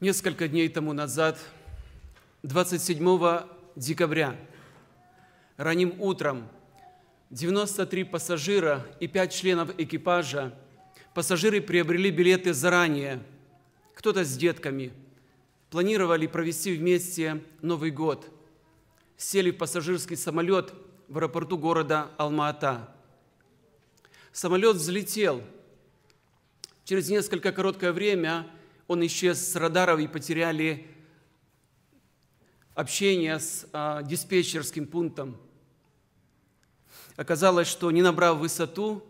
Несколько дней тому назад, 27 декабря, ранним утром, 93 пассажира и 5 членов экипажа, пассажиры приобрели билеты заранее, кто-то с детками, планировали провести вместе Новый год, сели в пассажирский самолет в аэропорту города Алма-Ата. Самолет взлетел. Через несколько короткое время – он исчез с радаров и потеряли общение с а, диспетчерским пунктом. Оказалось, что не набрав высоту,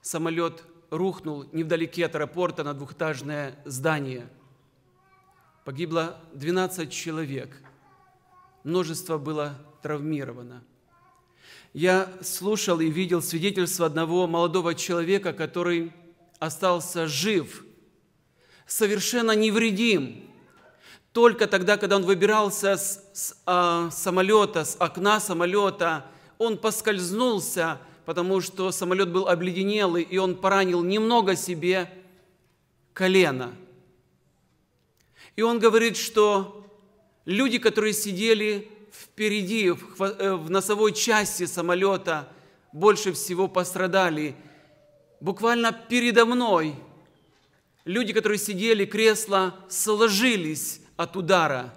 самолет рухнул невдалеке от аэропорта на двухэтажное здание. Погибло 12 человек. Множество было травмировано. Я слушал и видел свидетельство одного молодого человека, который остался жив совершенно невредим. Только тогда, когда он выбирался с, с а, самолета, с окна самолета, он поскользнулся, потому что самолет был обледенелый, и он поранил немного себе колено. И он говорит, что люди, которые сидели впереди, в э, носовой части самолета, больше всего пострадали. Буквально передо мной – Люди, которые сидели, кресла сложились от удара.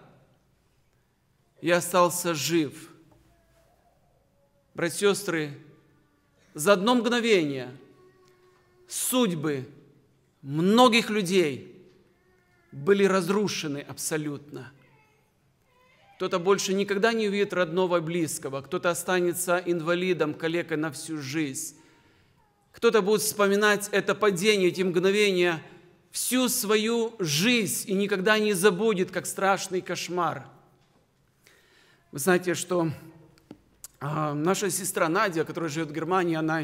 Я остался жив. Братья и сестры, за одно мгновение судьбы многих людей были разрушены абсолютно. Кто-то больше никогда не увидит родного и близкого, кто-то останется инвалидом, калекой на всю жизнь. Кто-то будет вспоминать это падение, эти мгновения – всю свою жизнь и никогда не забудет, как страшный кошмар. Вы знаете, что а, наша сестра Надя, которая живет в Германии, она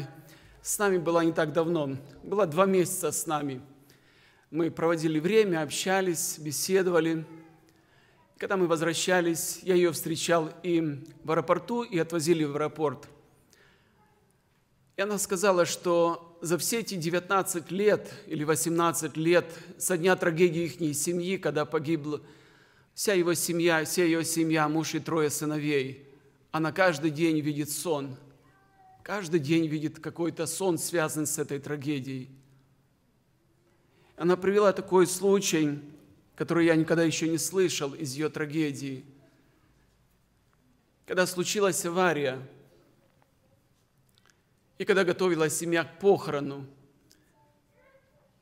с нами была не так давно, была два месяца с нами. Мы проводили время, общались, беседовали. Когда мы возвращались, я ее встречал и в аэропорту, и отвозили в аэропорт – и она сказала, что за все эти 19 лет или 18 лет со дня трагедии их семьи, когда погибла вся его семья, вся ее семья, муж и трое сыновей, она каждый день видит сон. Каждый день видит какой-то сон, связанный с этой трагедией. Она привела такой случай, который я никогда еще не слышал из ее трагедии. Когда случилась авария – и когда готовила семья к похорону,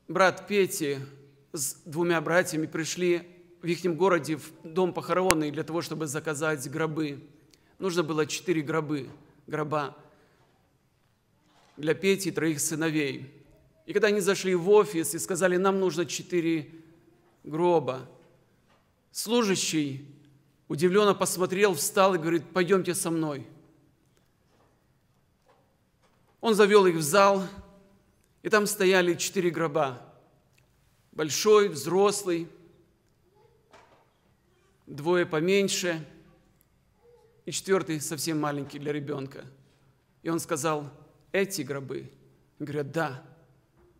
брат Пети с двумя братьями пришли в их городе в дом похоронный для того, чтобы заказать гробы. Нужно было четыре гробы, гроба для Пети и троих сыновей. И когда они зашли в офис и сказали, нам нужно четыре гроба, служащий удивленно посмотрел, встал и говорит, пойдемте со мной – он завел их в зал, и там стояли четыре гроба. Большой, взрослый, двое поменьше, и четвертый совсем маленький для ребенка. И он сказал, эти гробы. Говорят, да.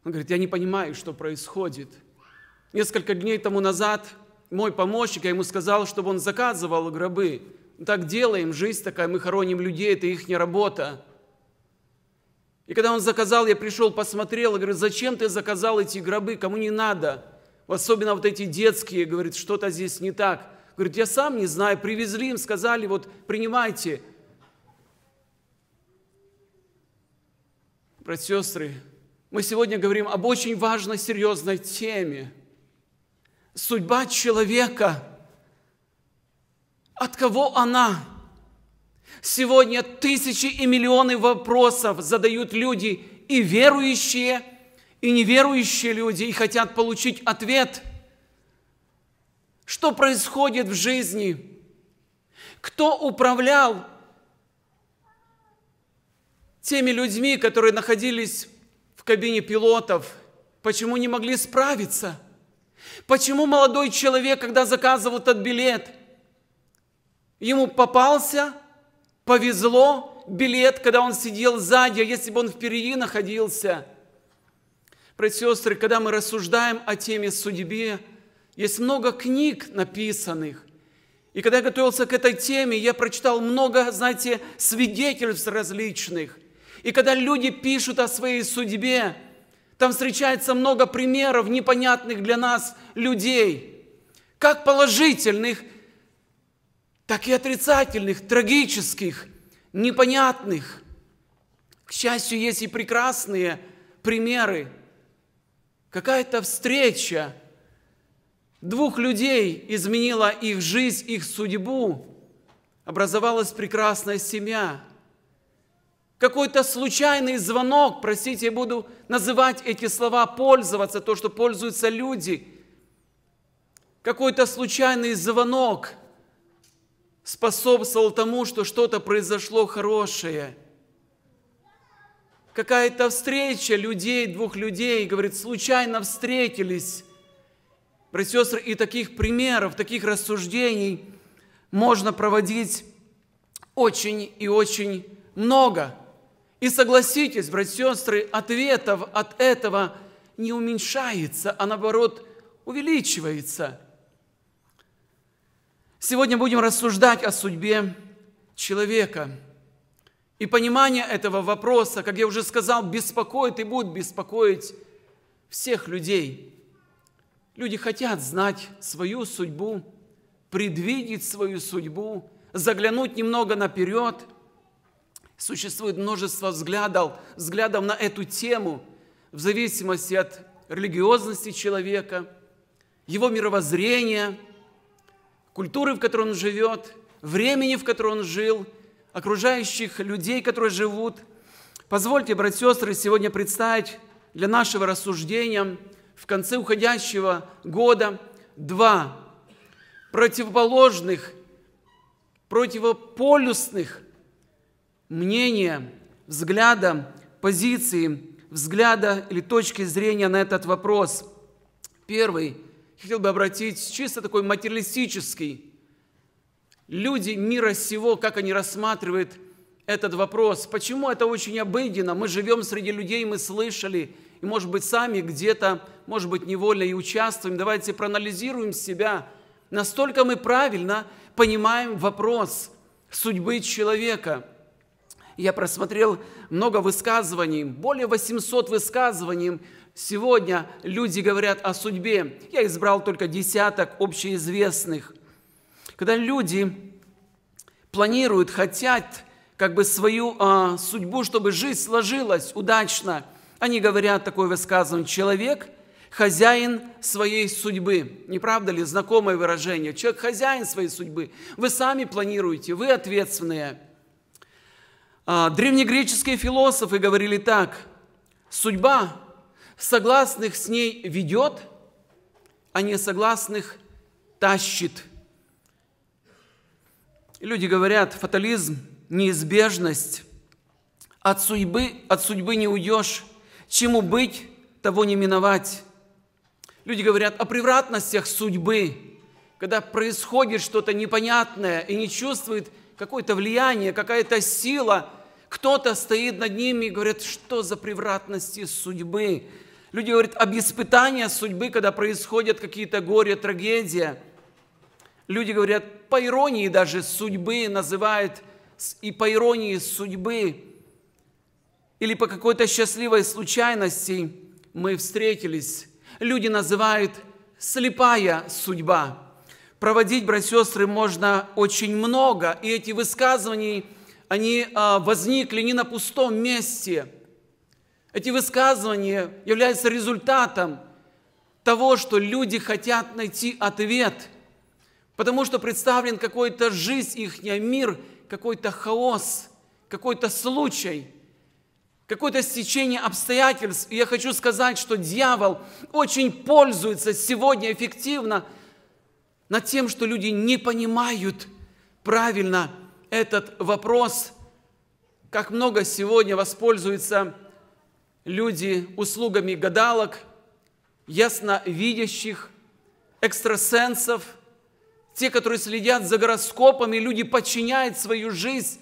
Он говорит, я не понимаю, что происходит. Несколько дней тому назад мой помощник, я ему сказал, чтобы он заказывал гробы. Так делаем, жизнь такая, мы хороним людей, это их не работа. И когда он заказал, я пришел, посмотрел, я говорю, зачем ты заказал эти гробы, кому не надо? Особенно вот эти детские, говорит, что-то здесь не так. Говорит, я сам не знаю, привезли им, сказали, вот принимайте. Братья сестры, мы сегодня говорим об очень важной, серьезной теме. Судьба человека. От кого она? Сегодня тысячи и миллионы вопросов задают люди и верующие, и неверующие люди, и хотят получить ответ. Что происходит в жизни? Кто управлял теми людьми, которые находились в кабине пилотов? Почему не могли справиться? Почему молодой человек, когда заказывал этот билет, ему попался – повезло билет, когда он сидел сзади, а если бы он впереди находился. Братья сестры, когда мы рассуждаем о теме судьбе, есть много книг написанных. И когда я готовился к этой теме, я прочитал много, знаете, свидетельств различных. И когда люди пишут о своей судьбе, там встречается много примеров непонятных для нас людей, как положительных, так и отрицательных, трагических, непонятных. К счастью, есть и прекрасные примеры. Какая-то встреча двух людей изменила их жизнь, их судьбу. Образовалась прекрасная семья. Какой-то случайный звонок, простите, я буду называть эти слова, пользоваться, то, что пользуются люди. Какой-то случайный звонок – способствовал тому, что что-то произошло хорошее. Какая-то встреча людей, двух людей, говорит, случайно встретились. Братья и сестры, и таких примеров, таких рассуждений можно проводить очень и очень много. И согласитесь, братья и сестры, ответов от этого не уменьшается, а наоборот увеличивается – Сегодня будем рассуждать о судьбе человека. И понимание этого вопроса, как я уже сказал, беспокоит и будет беспокоить всех людей. Люди хотят знать свою судьбу, предвидеть свою судьбу, заглянуть немного наперед. Существует множество взглядов, взглядов на эту тему в зависимости от религиозности человека, его мировоззрения – культуры, в которой он живет, времени, в котором он жил, окружающих людей, которые живут. Позвольте, братья и сестры, сегодня представить для нашего рассуждения в конце уходящего года два противоположных, противополюсных мнения, взгляда, позиции, взгляда или точки зрения на этот вопрос. Первый хотел бы обратить чисто такой материалистический. Люди мира сего, как они рассматривают этот вопрос. Почему это очень обыденно? Мы живем среди людей, мы слышали, и, может быть, сами где-то, может быть, невольно и участвуем. Давайте проанализируем себя. Настолько мы правильно понимаем вопрос судьбы человека. Я просмотрел много высказываний, более 800 высказываний Сегодня люди говорят о судьбе. Я избрал только десяток общеизвестных. Когда люди планируют, хотят как бы свою а, судьбу, чтобы жизнь сложилась удачно, они говорят такой высказывание «человек хозяин своей судьбы». Не правда ли знакомое выражение? Человек хозяин своей судьбы. Вы сами планируете, вы ответственные. А, древнегреческие философы говорили так – Судьба согласных с ней ведет, а несогласных тащит. Люди говорят, фатализм, неизбежность, от судьбы, от судьбы не уйдешь, чему быть, того не миновать. Люди говорят о превратностях судьбы, когда происходит что-то непонятное и не чувствует какое-то влияние, какая-то сила – кто-то стоит над ними и говорит, что за превратности судьбы, Люди говорят об испытании судьбы, когда происходят какие-то горе, трагедия. Люди говорят, по иронии даже судьбы называют, и по иронии судьбы, или по какой-то счастливой случайности мы встретились. Люди называют слепая судьба. Проводить, братья и сестры, можно очень много, и эти высказывания, они а, возникли не на пустом месте – эти высказывания являются результатом того, что люди хотят найти ответ, потому что представлен какой-то жизнь, их мир, какой-то хаос, какой-то случай, какое-то стечение обстоятельств. И я хочу сказать, что дьявол очень пользуется сегодня эффективно над тем, что люди не понимают правильно этот вопрос, как много сегодня воспользуется люди услугами гадалок, ясновидящих, экстрасенсов, те, которые следят за гороскопами, люди подчиняют свою жизнь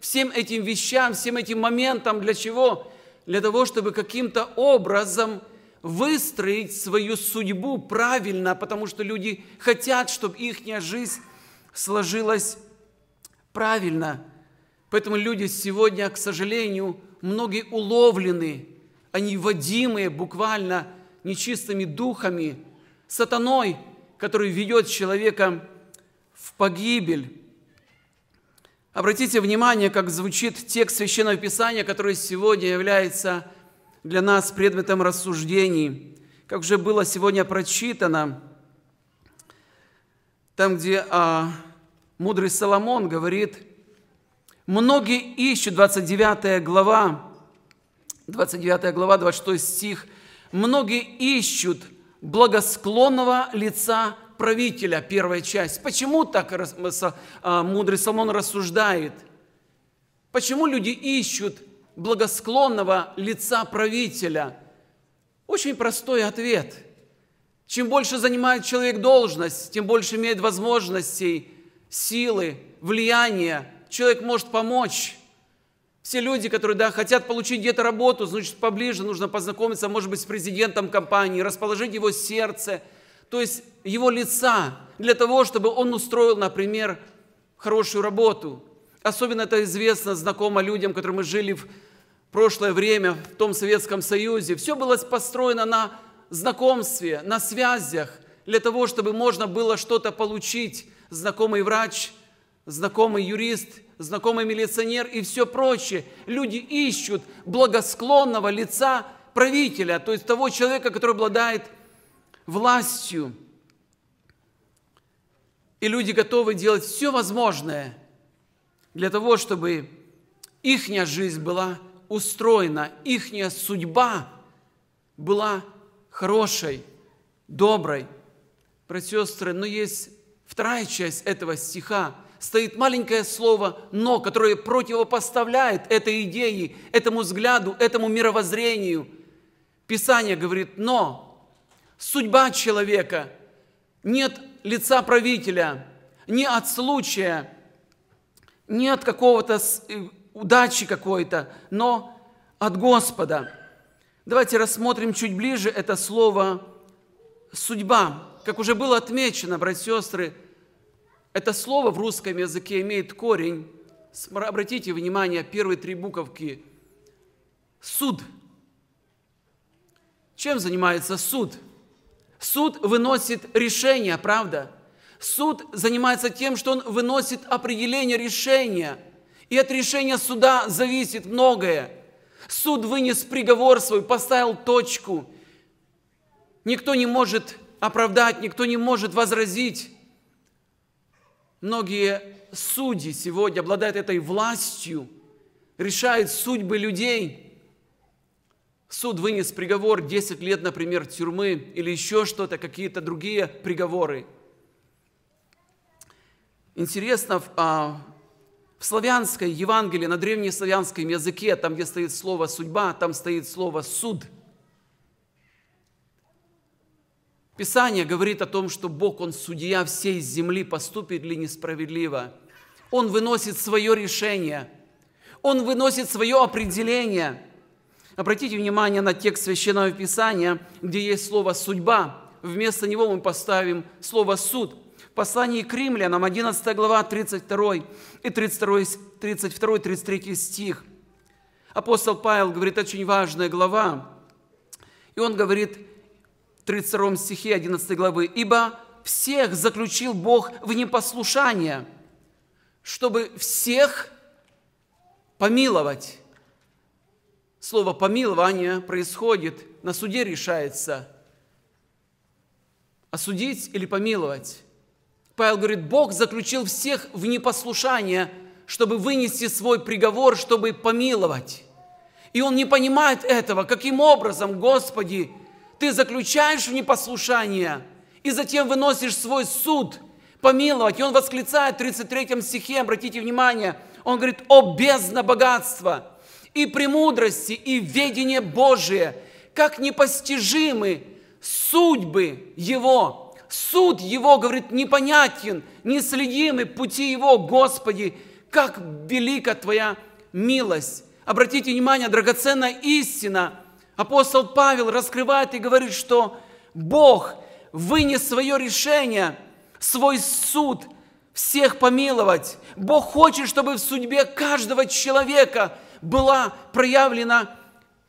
всем этим вещам, всем этим моментам. Для чего? Для того, чтобы каким-то образом выстроить свою судьбу правильно, потому что люди хотят, чтобы их жизнь сложилась правильно. Поэтому люди сегодня, к сожалению, многие уловлены они водимые буквально нечистыми духами, сатаной, который ведет человека в погибель. Обратите внимание, как звучит текст Священного Писания, который сегодня является для нас предметом рассуждений. Как уже было сегодня прочитано, там, где а, мудрый Соломон говорит, «Многие ищут», 29 глава, 29 глава, 26 стих. «Многие ищут благосклонного лица правителя», первая часть. Почему так а, мудрый Соломон рассуждает? Почему люди ищут благосклонного лица правителя? Очень простой ответ. Чем больше занимает человек должность, тем больше имеет возможностей, силы, влияния. Человек может помочь, все люди, которые да, хотят получить где-то работу, значит, поближе нужно познакомиться, может быть, с президентом компании, расположить его сердце, то есть его лица, для того, чтобы он устроил, например, хорошую работу. Особенно это известно, знакомо людям, которые мы жили в прошлое время в том Советском Союзе. Все было построено на знакомстве, на связях, для того, чтобы можно было что-то получить. Знакомый врач, знакомый юрист – знакомый милиционер и все прочее. Люди ищут благосклонного лица правителя, то есть того человека, который обладает властью. И люди готовы делать все возможное для того, чтобы ихняя жизнь была устроена, ихняя судьба была хорошей, доброй. Братья и сестры, но есть вторая часть этого стиха – стоит маленькое слово «но», которое противопоставляет этой идее, этому взгляду, этому мировоззрению. Писание говорит «но». Судьба человека. Нет лица правителя, не от случая, не от какого-то э, удачи какой-то, но от Господа. Давайте рассмотрим чуть ближе это слово «судьба». Как уже было отмечено, братья и сестры, это слово в русском языке имеет корень, обратите внимание, первые три буковки – суд. Чем занимается суд? Суд выносит решение, правда? Суд занимается тем, что он выносит определение решения. И от решения суда зависит многое. Суд вынес приговор свой, поставил точку. Никто не может оправдать, никто не может возразить. Многие судьи сегодня обладают этой властью, решают судьбы людей. Суд вынес приговор 10 лет, например, тюрьмы или еще что-то, какие-то другие приговоры. Интересно, а, в, славянской Евангелии, на древнеславянском языке, там, где стоит слово «судьба», там стоит слово «суд». Писание говорит о том, что Бог, Он судья всей земли, поступит ли несправедливо. Он выносит свое решение. Он выносит свое определение. Обратите внимание на текст Священного Писания, где есть слово «судьба». Вместо него мы поставим слово «суд». В послании к римлянам, 11 глава, 32 и 32-33 стих. Апостол Павел говорит очень важная глава. И он говорит, 32 стихе 11 главы. «Ибо всех заключил Бог в непослушание, чтобы всех помиловать». Слово «помилование» происходит, на суде решается. Осудить или помиловать? Павел говорит, Бог заключил всех в непослушание, чтобы вынести свой приговор, чтобы помиловать. И он не понимает этого, каким образом, Господи, ты заключаешь в непослушание и затем выносишь свой суд помиловать. И он восклицает в 33 стихе, обратите внимание, он говорит, о бездна богатства и премудрости и ведение Божие, как непостижимы судьбы Его, суд Его, говорит, непонятен, неследимы пути Его, Господи, как велика Твоя милость. Обратите внимание, драгоценная истина, Апостол Павел раскрывает и говорит, что Бог вынес свое решение, свой суд всех помиловать. Бог хочет, чтобы в судьбе каждого человека была проявлена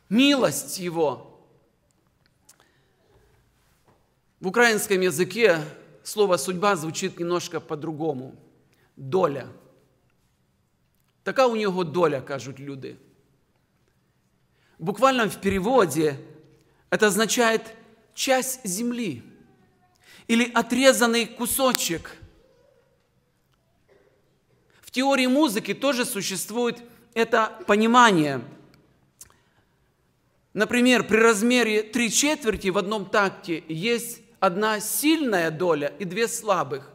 милость Его. В украинском языке слово «судьба» звучит немножко по-другому. Доля. Така у нього доля, кажуть люди – буквально в переводе это означает часть земли или отрезанный кусочек. В теории музыки тоже существует это понимание. Например, при размере три четверти в одном такте есть одна сильная доля и две слабых.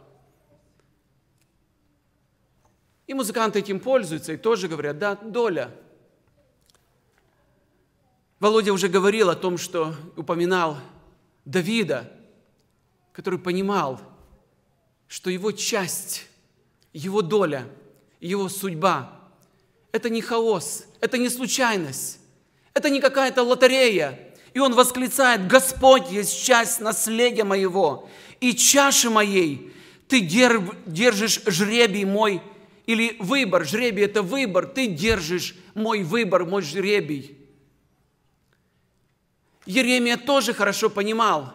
И музыканты этим пользуются и тоже говорят, да, доля – Володя уже говорил о том, что упоминал Давида, который понимал, что его часть, его доля, его судьба – это не хаос, это не случайность, это не какая-то лотерея. И он восклицает, «Господь есть часть наследия моего, и чаши моей ты держишь жребий мой» или выбор, жребий – это выбор, ты держишь мой выбор, мой жребий – Еремия тоже хорошо понимал.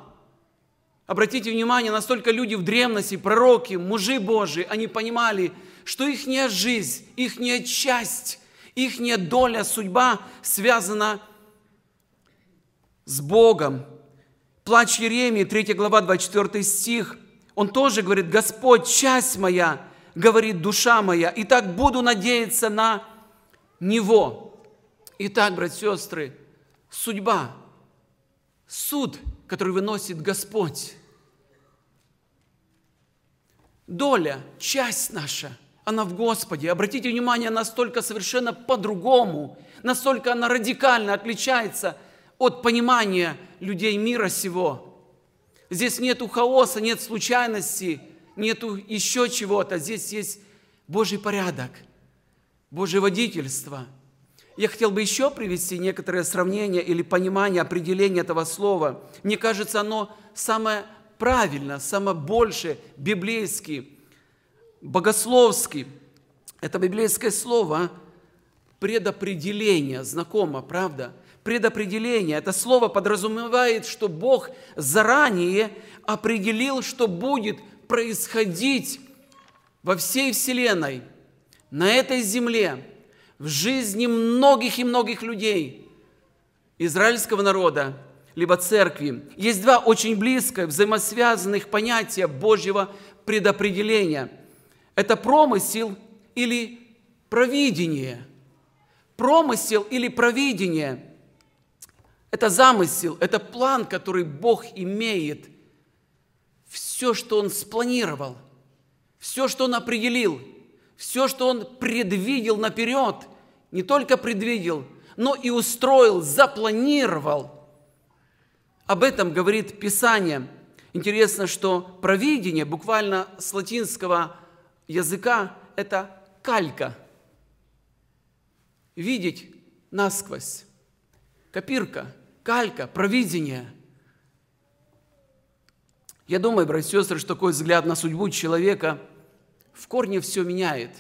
Обратите внимание, настолько люди в древности, пророки, мужи Божии, они понимали, что их жизнь, их часть, их доля, судьба связана с Богом. Плач Еремии, 3 глава, 24 стих, он тоже говорит, «Господь, часть моя, говорит душа моя, и так буду надеяться на Него». Итак, братья и сестры, судьба – суд, который выносит Господь. Доля, часть наша, она в Господе. Обратите внимание, настолько совершенно по-другому, настолько она радикально отличается от понимания людей мира сего. Здесь нет хаоса, нет случайности, нету еще чего-то. Здесь есть Божий порядок, Божье водительство – я хотел бы еще привести некоторое сравнение или понимание, определение этого слова. Мне кажется, оно самое правильно, самое больше библейски, богословски. Это библейское слово предопределение, знакомо, правда? Предопределение. Это слово подразумевает, что Бог заранее определил, что будет происходить во всей Вселенной, на этой земле – в жизни многих и многих людей израильского народа, либо церкви. Есть два очень близкое взаимосвязанных понятия Божьего предопределения. Это промысел или провидение. Промысел или провидение – это замысел, это план, который Бог имеет. Все, что Он спланировал, все, что Он определил – все, что он предвидел наперед, не только предвидел, но и устроил, запланировал. Об этом говорит Писание. Интересно, что провидение буквально с латинского языка – это калька. Видеть насквозь. Копирка, калька, провидение – я думаю, братья и сестры, что такой взгляд на судьбу человека в корне все меняет.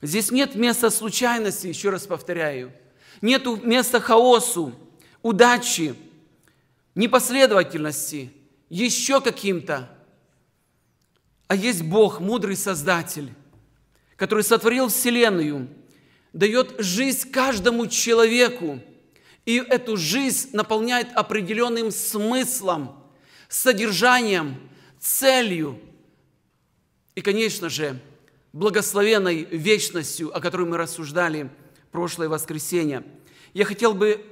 Здесь нет места случайности, еще раз повторяю. Нет места хаосу, удачи, непоследовательности, еще каким-то. А есть Бог, мудрый Создатель, который сотворил Вселенную, дает жизнь каждому человеку, и эту жизнь наполняет определенным смыслом, содержанием, целью – и, конечно же, благословенной вечностью, о которой мы рассуждали прошлое воскресенье. Я хотел бы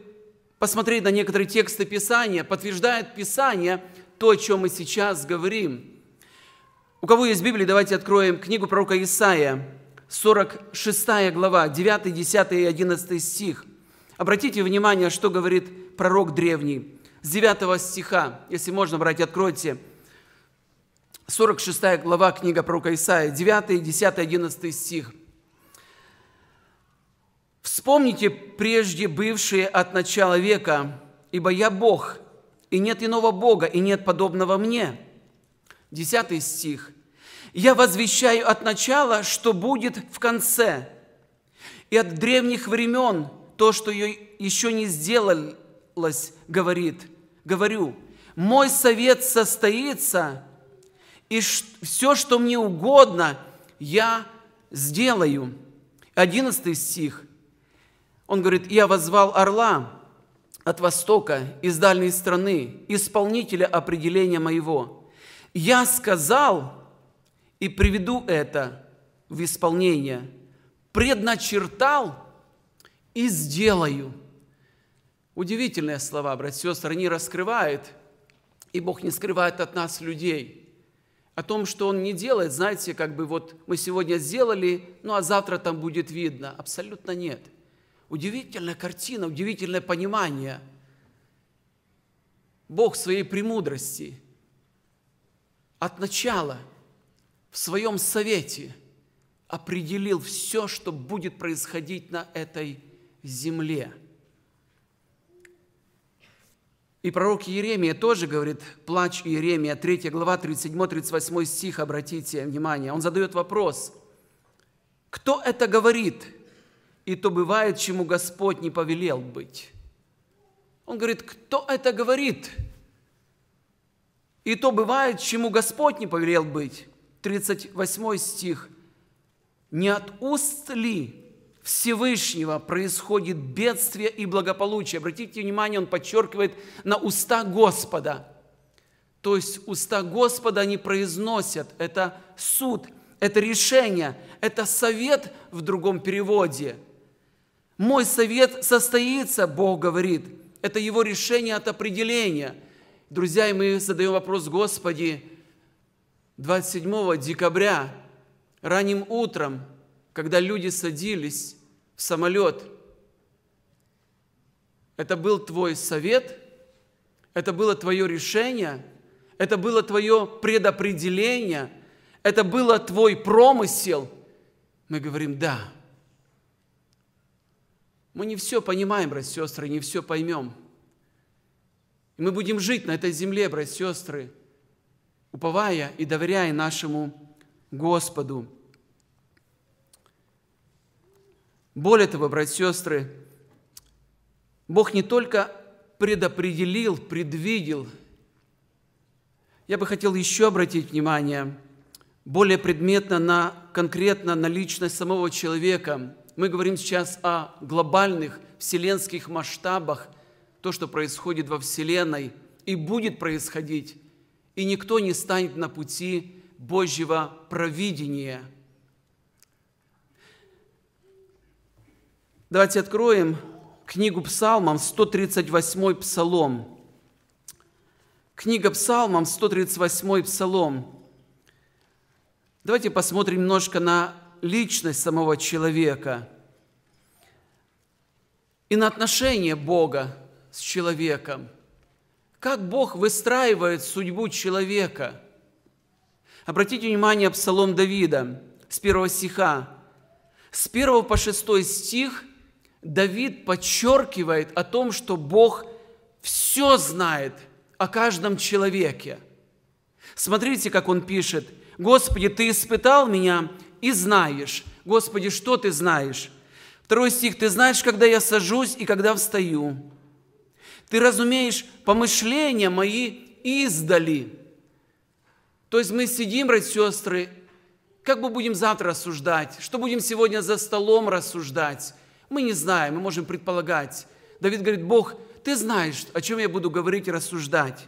посмотреть на некоторые тексты Писания. Подтверждает Писание то, о чем мы сейчас говорим. У кого есть Библия, давайте откроем книгу пророка Исаия, 46 глава, 9, 10 и 11 стих. Обратите внимание, что говорит пророк древний. С 9 стиха, если можно, братья, откройте – 46 глава книга пророка Исаия, 9, 10, 11 стих. «Вспомните прежде бывшие от начала века, ибо я Бог, и нет иного Бога, и нет подобного мне». 10 стих. «Я возвещаю от начала, что будет в конце, и от древних времен то, что еще не сделалось, говорит, говорю, мой совет состоится, и все, что мне угодно, я сделаю. 11 стих. Он говорит, я возвал орла от востока, из дальней страны, исполнителя определения моего. Я сказал и приведу это в исполнение. Предначертал и сделаю. Удивительные слова, братья и сестры, они раскрывают, и Бог не скрывает от нас людей – о том, что он не делает, знаете, как бы вот мы сегодня сделали, ну а завтра там будет видно. Абсолютно нет. Удивительная картина, удивительное понимание. Бог в своей премудрости от начала в своем совете определил все, что будет происходить на этой земле – и пророк Иеремия тоже говорит, плач Иеремия, 3 глава, 37-38 стих, обратите внимание, он задает вопрос, кто это говорит? И то бывает, чему Господь не повелел быть. Он говорит, кто это говорит? И то бывает, чему Господь не повелел быть. 38 стих. Не от уст ли Всевышнего происходит бедствие и благополучие. Обратите внимание, он подчеркивает на уста Господа. То есть уста Господа они произносят. Это суд, это решение, это совет в другом переводе. Мой совет состоится, Бог говорит. Это его решение от определения. Друзья, и мы задаем вопрос Господи 27 декабря, ранним утром, когда люди садились в самолет. Это был твой совет, это было твое решение, это было твое предопределение, это было твой промысел. Мы говорим «да». Мы не все понимаем, братья и сестры, не все поймем. И мы будем жить на этой земле, братья и сестры, уповая и доверяя нашему Господу. Более того, братья и сестры, Бог не только предопределил, предвидел, я бы хотел еще обратить внимание более предметно на конкретно на личность самого человека. Мы говорим сейчас о глобальных вселенских масштабах, то, что происходит во Вселенной и будет происходить, и никто не станет на пути Божьего провидения – Давайте откроем книгу Псалмам, 138 Псалом. Книга Псалмам, 138 Псалом. Давайте посмотрим немножко на личность самого человека и на отношение Бога с человеком. Как Бог выстраивает судьбу человека. Обратите внимание Псалом Давида с первого стиха. С первого по шестой стих Давид подчеркивает о том, что Бог все знает о каждом человеке. Смотрите, как он пишет. «Господи, Ты испытал меня и знаешь. Господи, что Ты знаешь?» Второй стих. «Ты знаешь, когда я сажусь и когда встаю. Ты разумеешь помышления мои издали». То есть мы сидим, брать сестры, как мы будем завтра рассуждать, что будем сегодня за столом рассуждать, мы не знаем, мы можем предполагать. Давид говорит, Бог, ты знаешь, о чем я буду говорить и рассуждать.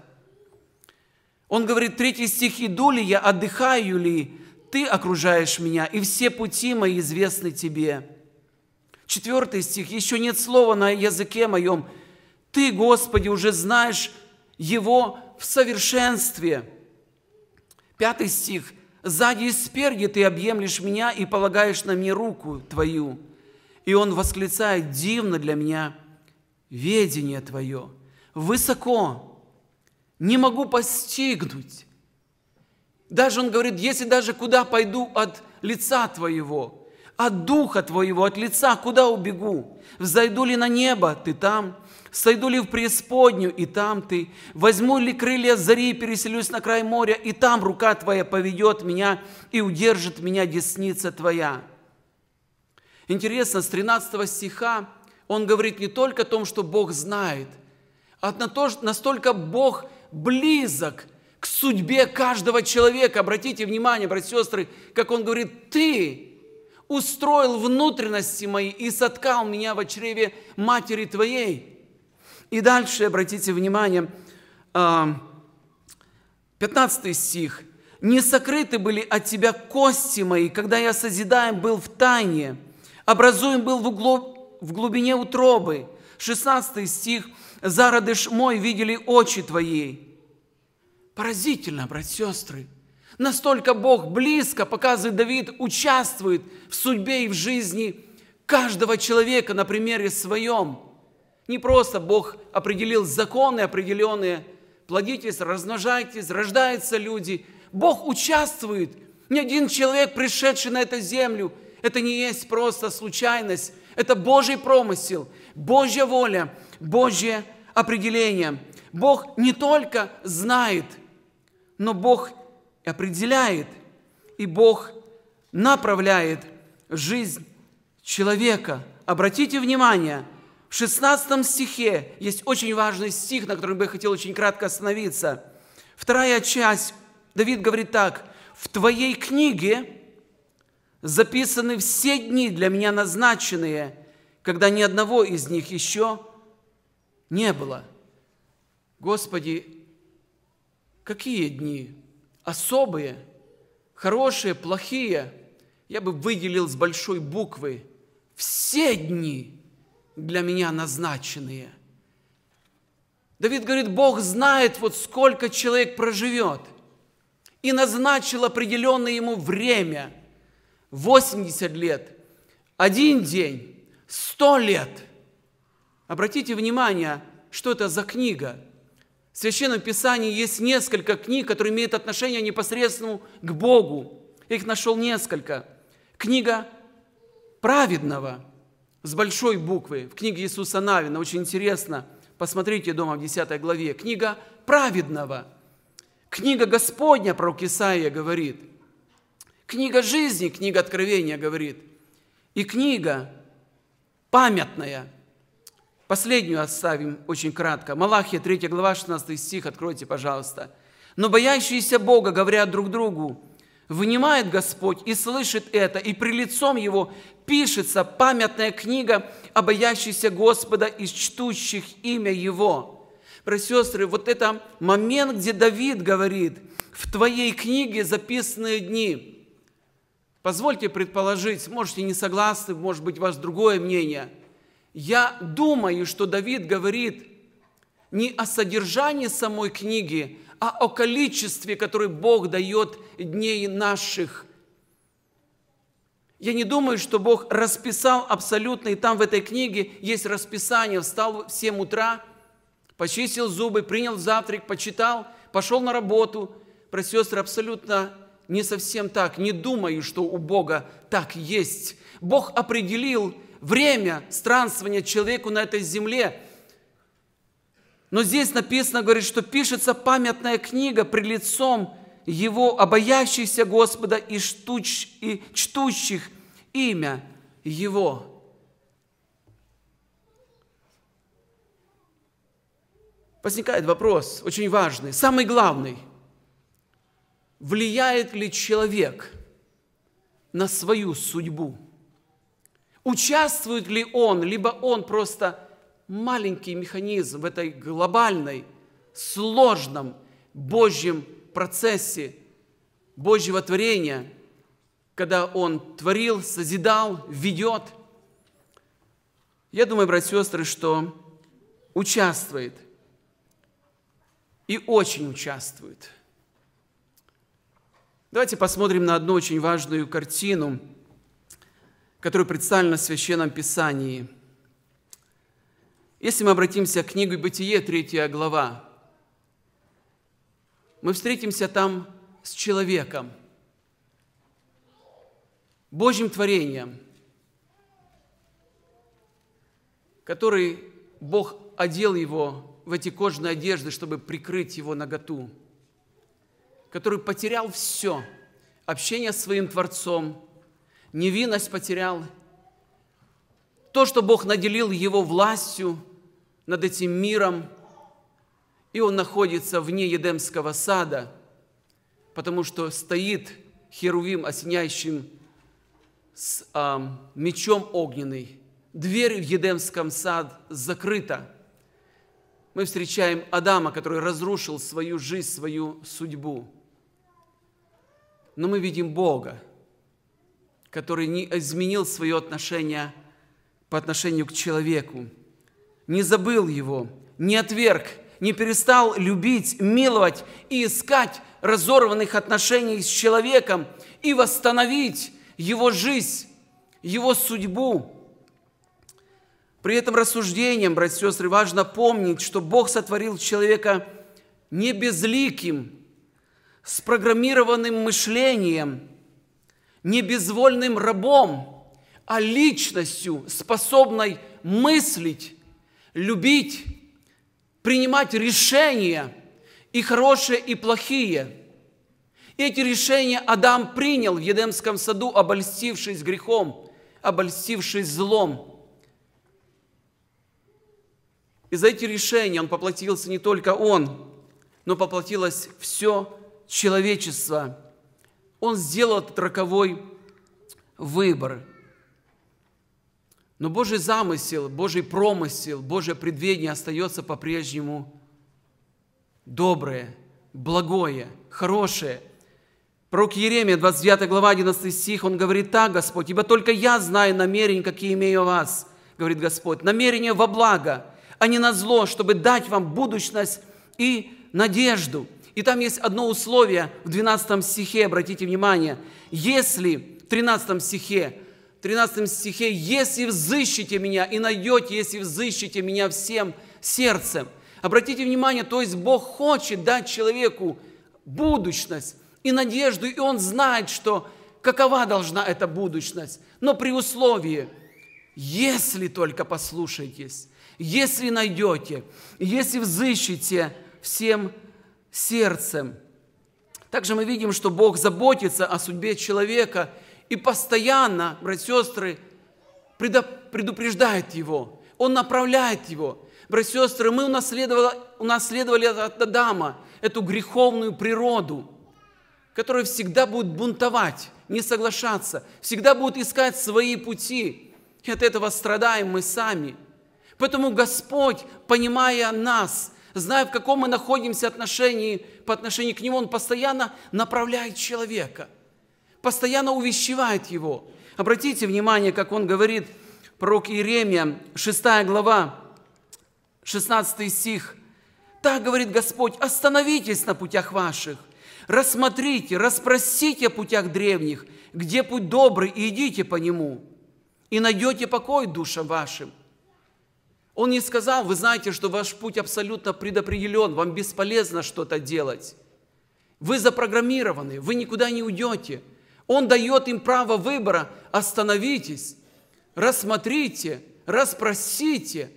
Он говорит, третий стих, иду ли я, отдыхаю ли, ты окружаешь меня, и все пути мои известны тебе. Четвертый стих, еще нет слова на языке моем, ты, Господи, уже знаешь его в совершенстве. Пятый стих, сзади и спереди ты объемлешь меня и полагаешь на мне руку твою. И он восклицает, дивно для меня ведение Твое, высоко, не могу постигнуть. Даже он говорит, если даже куда пойду от лица Твоего, от духа Твоего, от лица, куда убегу? Взойду ли на небо, Ты там? Сойду ли в преисподнюю, и там Ты? Возьму ли крылья зари, и переселюсь на край моря, и там рука Твоя поведет меня и удержит меня десница Твоя?» Интересно, с 13 стиха он говорит не только о том, что Бог знает, а на то, что настолько Бог близок к судьбе каждого человека. Обратите внимание, братья и сестры, как он говорит, ты устроил внутренности мои и соткал меня в чреве матери твоей. И дальше, обратите внимание, 15 а, стих. «Не сокрыты были от тебя кости мои, когда я созидаем был в тайне, образуем был в, углу, в глубине утробы. 16 стих. «Зародыш мой видели очи твоей». Поразительно, братья сестры. Настолько Бог близко, показывает Давид, участвует в судьбе и в жизни каждого человека на примере своем. Не просто Бог определил законы определенные, плодитесь, размножайтесь, рождаются люди. Бог участвует. Ни один человек, пришедший на эту землю – это не есть просто случайность. Это Божий промысел, Божья воля, Божье определение. Бог не только знает, но Бог определяет, и Бог направляет жизнь человека. Обратите внимание, в 16 стихе есть очень важный стих, на котором бы я хотел очень кратко остановиться. Вторая часть, Давид говорит так, «В твоей книге записаны все дни для меня назначенные, когда ни одного из них еще не было. Господи, какие дни? Особые, хорошие, плохие. Я бы выделил с большой буквы все дни для меня назначенные. Давид говорит, Бог знает, вот сколько человек проживет, и назначил определенное ему время – 80 лет, один день, 100 лет. Обратите внимание, что это за книга. В Священном Писании есть несколько книг, которые имеют отношение непосредственно к Богу. Я их нашел несколько. Книга праведного с большой буквы в книге Иисуса Навина. Очень интересно. Посмотрите дома в 10 главе. Книга праведного. Книга Господня, пророк Исаия говорит – Книга жизни, книга откровения говорит. И книга памятная. Последнюю оставим очень кратко. Малахия, 3 глава, 16 стих, откройте, пожалуйста. «Но боящиеся Бога говорят друг другу, внимает Господь и слышит это, и при лицом его пишется памятная книга о боящейся Господа и чтущих имя Его. Братья сестры, вот это момент, где Давид говорит, в твоей книге записаны дни – Позвольте предположить, можете не согласны, может быть, у вас другое мнение. Я думаю, что Давид говорит не о содержании самой книги, а о количестве, которое Бог дает дней наших. Я не думаю, что Бог расписал абсолютно, и там в этой книге есть расписание. Встал в 7 утра, почистил зубы, принял завтрак, почитал, пошел на работу. Про сестры абсолютно не совсем так. Не думаю, что у Бога так есть. Бог определил время странствования человеку на этой земле. Но здесь написано, говорит, что пишется памятная книга при лицом его обаящихся Господа и, штуч, и чтущих имя его. Возникает вопрос, очень важный, самый главный влияет ли человек на свою судьбу? Участвует ли он, либо он просто маленький механизм в этой глобальной, сложном Божьем процессе Божьего творения, когда он творил, созидал, ведет. Я думаю, братья и сестры, что участвует и очень участвует – Давайте посмотрим на одну очень важную картину, которая представлена в Священном Писании. Если мы обратимся к книге «Бытие», 3 глава, мы встретимся там с человеком, Божьим творением, который Бог одел его в эти кожные одежды, чтобы прикрыть его наготу – который потерял все, общение с своим Творцом, невинность потерял, то, что Бог наделил его властью над этим миром, и он находится вне Едемского сада, потому что стоит Херувим, осеняющим с а, мечом огненный. Дверь в Едемском сад закрыта. Мы встречаем Адама, который разрушил свою жизнь, свою судьбу но мы видим Бога, который не изменил свое отношение по отношению к человеку, не забыл его, не отверг, не перестал любить, миловать и искать разорванных отношений с человеком и восстановить его жизнь, его судьбу. При этом рассуждением, братья и сестры, важно помнить, что Бог сотворил человека не безликим, с программированным мышлением, не безвольным рабом, а личностью, способной мыслить, любить, принимать решения, и хорошие, и плохие. И эти решения Адам принял в Едемском саду, обольстившись грехом, обольстившись злом. И за эти решения он поплатился не только он, но поплатилось все человечества, он сделал этот роковой выбор. Но Божий замысел, Божий промысел, Божье предведение остается по-прежнему доброе, благое, хорошее. Пророк Еремия, 29 глава, 11 стих, он говорит так, Господь, «Ибо только я знаю намерения, какие имею о вас, говорит Господь, намерение во благо, а не на зло, чтобы дать вам будущность и надежду». И там есть одно условие в 12 стихе, обратите внимание. Если, в 13 стихе, 13 стихе, «Если взыщите меня и найдете, если взыщите меня всем сердцем». Обратите внимание, то есть Бог хочет дать человеку будущность и надежду, и он знает, что какова должна эта будущность, но при условии, если только послушаетесь, если найдете, если взыщете всем сердцем сердцем. Также мы видим, что Бог заботится о судьбе человека и постоянно, братья и сестры, предупреждает его, он направляет его. Братья и сестры, мы унаследовали, унаследовали от Адама эту греховную природу, которая всегда будет бунтовать, не соглашаться, всегда будет искать свои пути. И от этого страдаем мы сами. Поэтому Господь, понимая нас – зная, в каком мы находимся отношении, по отношению к Нему, Он постоянно направляет человека, постоянно увещевает его. Обратите внимание, как он говорит, пророк Иеремия, 6 глава, 16 стих. «Так говорит Господь, остановитесь на путях ваших, рассмотрите, расспросите о путях древних, где путь добрый, и идите по нему, и найдете покой душам вашим, он не сказал, вы знаете, что ваш путь абсолютно предопределен, вам бесполезно что-то делать. Вы запрограммированы, вы никуда не уйдете. Он дает им право выбора. Остановитесь, рассмотрите, расспросите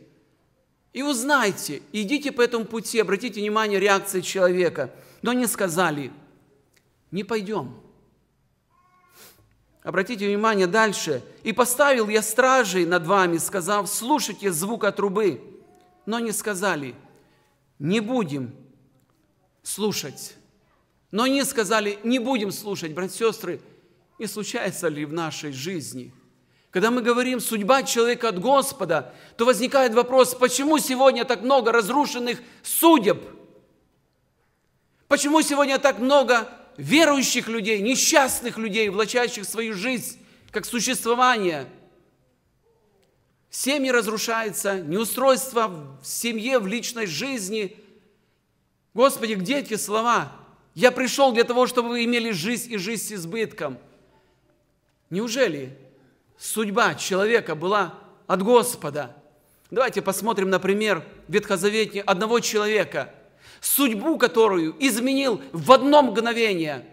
и узнайте. Идите по этому пути, обратите внимание реакции человека. Но они сказали, не пойдем. Обратите внимание дальше. «И поставил я стражей над вами, сказав, слушайте звук от трубы». Но не сказали, не будем слушать. Но они сказали, не будем слушать. Братья и сестры, не случается ли в нашей жизни – когда мы говорим «судьба человека от Господа», то возникает вопрос, почему сегодня так много разрушенных судеб? Почему сегодня так много верующих людей, несчастных людей, влачащих свою жизнь как существование. Семьи разрушаются, неустройство в семье, в личной жизни. Господи, где эти слова? Я пришел для того, чтобы вы имели жизнь и жизнь с избытком. Неужели судьба человека была от Господа? Давайте посмотрим, например, ветхозаветнее одного человека – судьбу которую изменил в одно мгновение.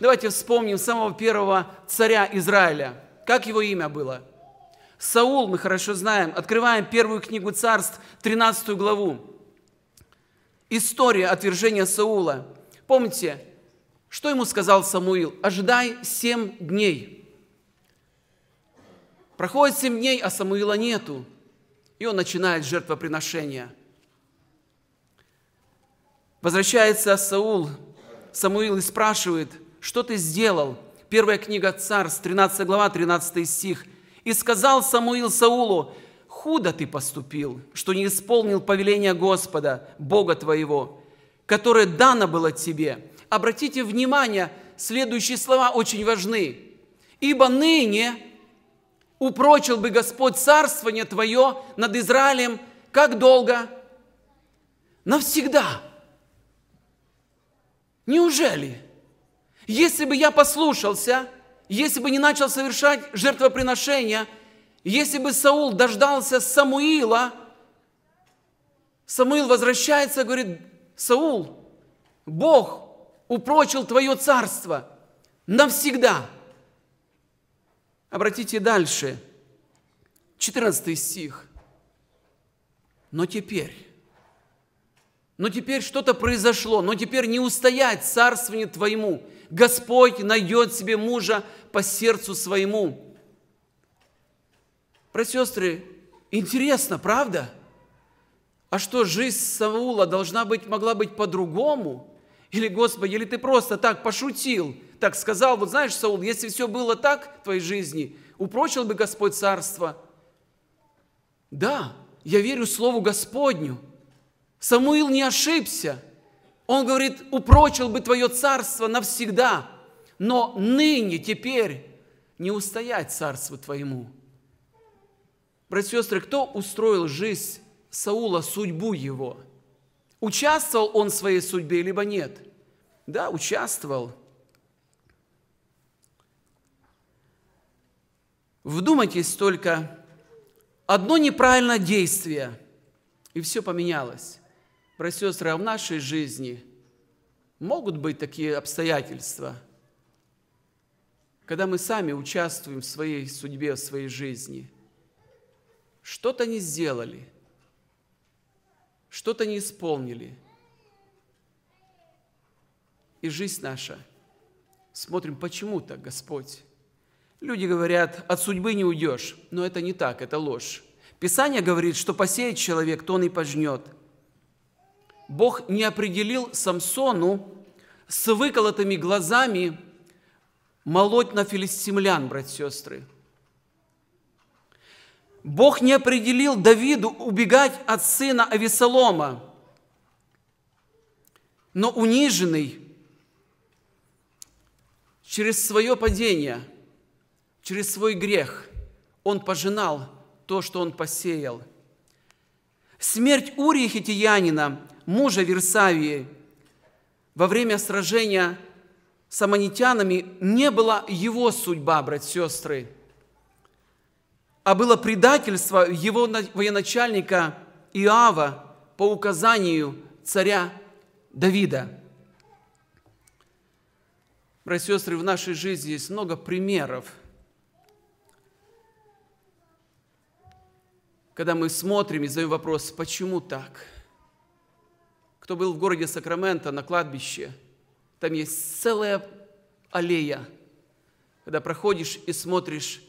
Давайте вспомним самого первого царя Израиля. Как его имя было? Саул, мы хорошо знаем. Открываем первую книгу царств, 13 главу. История отвержения Саула. Помните, что ему сказал Самуил? «Ожидай семь дней». Проходит семь дней, а Самуила нету. И он начинает жертвоприношение – Возвращается Саул, Самуил и спрашивает, что ты сделал? Первая книга Царств, 13 глава, 13 стих. «И сказал Самуил Саулу, худо ты поступил, что не исполнил повеление Господа, Бога твоего, которое дано было тебе». Обратите внимание, следующие слова очень важны. «Ибо ныне упрочил бы Господь царствование твое над Израилем, как долго? Навсегда». Неужели? Если бы я послушался, если бы не начал совершать жертвоприношения, если бы Саул дождался Самуила, Самуил возвращается, говорит, Саул, Бог упрочил твое царство навсегда. Обратите дальше, 14 стих. Но теперь но теперь что-то произошло, но теперь не устоять царствованию твоему. Господь найдет себе мужа по сердцу своему. Про сестры, интересно, правда? А что, жизнь Саула должна быть, могла быть по-другому? Или, Господи, или ты просто так пошутил, так сказал, вот знаешь, Саул, если все было так в твоей жизни, упрочил бы Господь царство. Да, я верю Слову Господню – Самуил не ошибся. Он говорит, упрочил бы твое царство навсегда, но ныне, теперь не устоять царству твоему. Братья и сестры, кто устроил жизнь Саула, судьбу его? Участвовал он в своей судьбе, либо нет? Да, участвовал. Вдумайтесь только, одно неправильное действие, и все поменялось. Братья и сестры, а в нашей жизни могут быть такие обстоятельства, когда мы сами участвуем в своей судьбе, в своей жизни. Что-то не сделали, что-то не исполнили. И жизнь наша. Смотрим, почему так, Господь? Люди говорят, от судьбы не уйдешь. Но это не так, это ложь. Писание говорит, что посеет человек, то он и пожнет – Бог не определил Самсону с выколотыми глазами молоть на филистимлян, братья и сестры. Бог не определил Давиду убегать от сына Авесолома, но униженный через свое падение, через свой грех, он пожинал то, что он посеял. Смерть Урии Хитиянина мужа Версавии во время сражения с аманитянами не была его судьба, братья сестры, а было предательство его военачальника Иава по указанию царя Давида. Братья сестры, в нашей жизни есть много примеров, когда мы смотрим и задаем вопрос, почему так – кто был в городе Сакраменто на кладбище, там есть целая аллея, когда проходишь и смотришь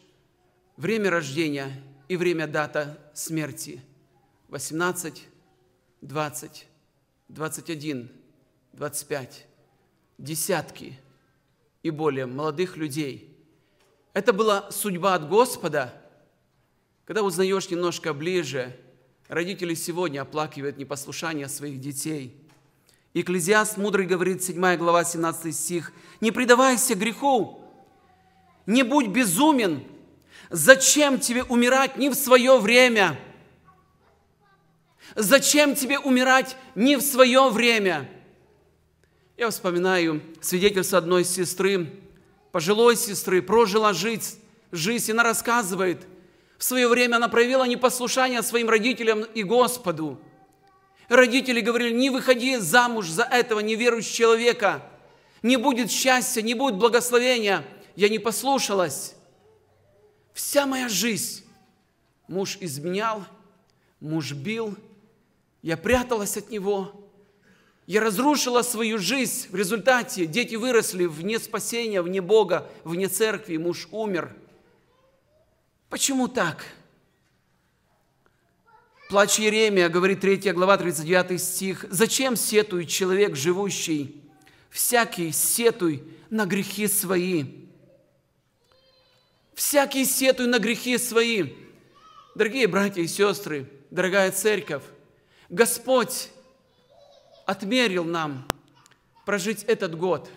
время рождения и время дата смерти. 18, 20, 21, 25, десятки и более молодых людей. Это была судьба от Господа. Когда узнаешь немножко ближе – Родители сегодня оплакивают непослушание своих детей. Экклезиаст мудрый говорит, 7 глава, 17 стих, «Не предавайся греху, не будь безумен, зачем тебе умирать не в свое время? Зачем тебе умирать не в свое время?» Я вспоминаю свидетельство одной сестры, пожилой сестры, прожила жизнь, жизнь, и она рассказывает – в свое время она проявила непослушание своим родителям и Господу. Родители говорили, не выходи замуж за этого неверующего человека. Не будет счастья, не будет благословения. Я не послушалась. Вся моя жизнь. Муж изменял, муж бил. Я пряталась от него. Я разрушила свою жизнь. В результате дети выросли вне спасения, вне Бога, вне церкви. Муж умер – Почему так? Плач Еремия, говорит 3 глава 39 стих, «Зачем сетует человек живущий? Всякий сетуй на грехи свои». Всякий сетуй на грехи свои. Дорогие братья и сестры, дорогая церковь, Господь отмерил нам прожить этот год.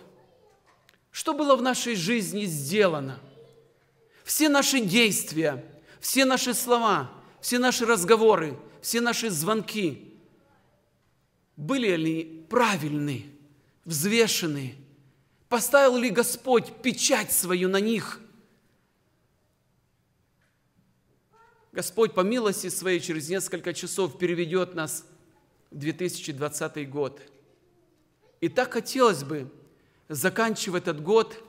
Что было в нашей жизни сделано – все наши действия, все наши слова, все наши разговоры, все наши звонки, были ли правильны, взвешены? Поставил ли Господь печать свою на них? Господь по милости своей через несколько часов переведет нас в 2020 год. И так хотелось бы, заканчивать этот год –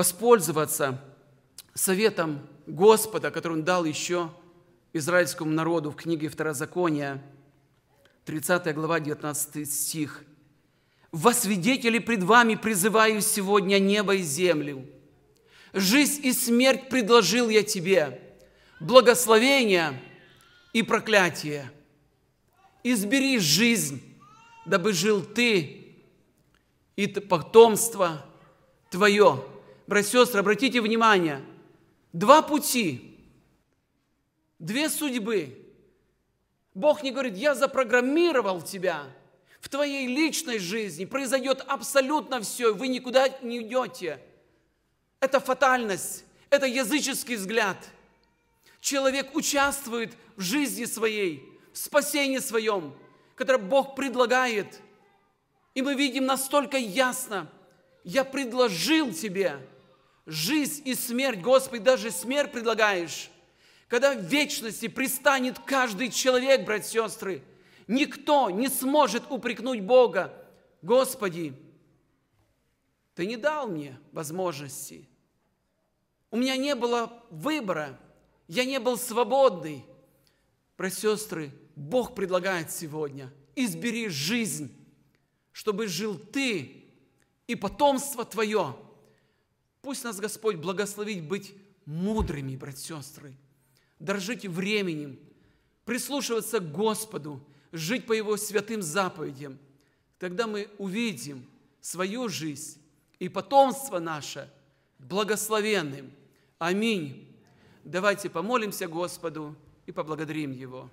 воспользоваться советом Господа, который он дал еще израильскому народу в книге Второзакония, 30 глава, 19 стих. «Во свидетели пред вами призываю сегодня небо и землю. Жизнь и смерть предложил я тебе, благословение и проклятие. Избери жизнь, дабы жил ты и потомство твое». Братья и сестры, обратите внимание, два пути, две судьбы. Бог не говорит, я запрограммировал тебя, в твоей личной жизни произойдет абсолютно все, вы никуда не уйдете. Это фатальность, это языческий взгляд. Человек участвует в жизни своей, в спасении своем, которое Бог предлагает. И мы видим настолько ясно, я предложил тебе – жизнь и смерть, Господи, даже смерть предлагаешь, когда в вечности пристанет каждый человек, братья и сестры, никто не сможет упрекнуть Бога. Господи, Ты не дал мне возможности. У меня не было выбора. Я не был свободный. Братья и сестры, Бог предлагает сегодня. Избери жизнь, чтобы жил ты и потомство твое – Пусть нас Господь благословит быть мудрыми, братья и сестры, дорожить временем, прислушиваться к Господу, жить по Его святым заповедям. Тогда мы увидим свою жизнь и потомство наше благословенным. Аминь. Давайте помолимся Господу и поблагодарим Его.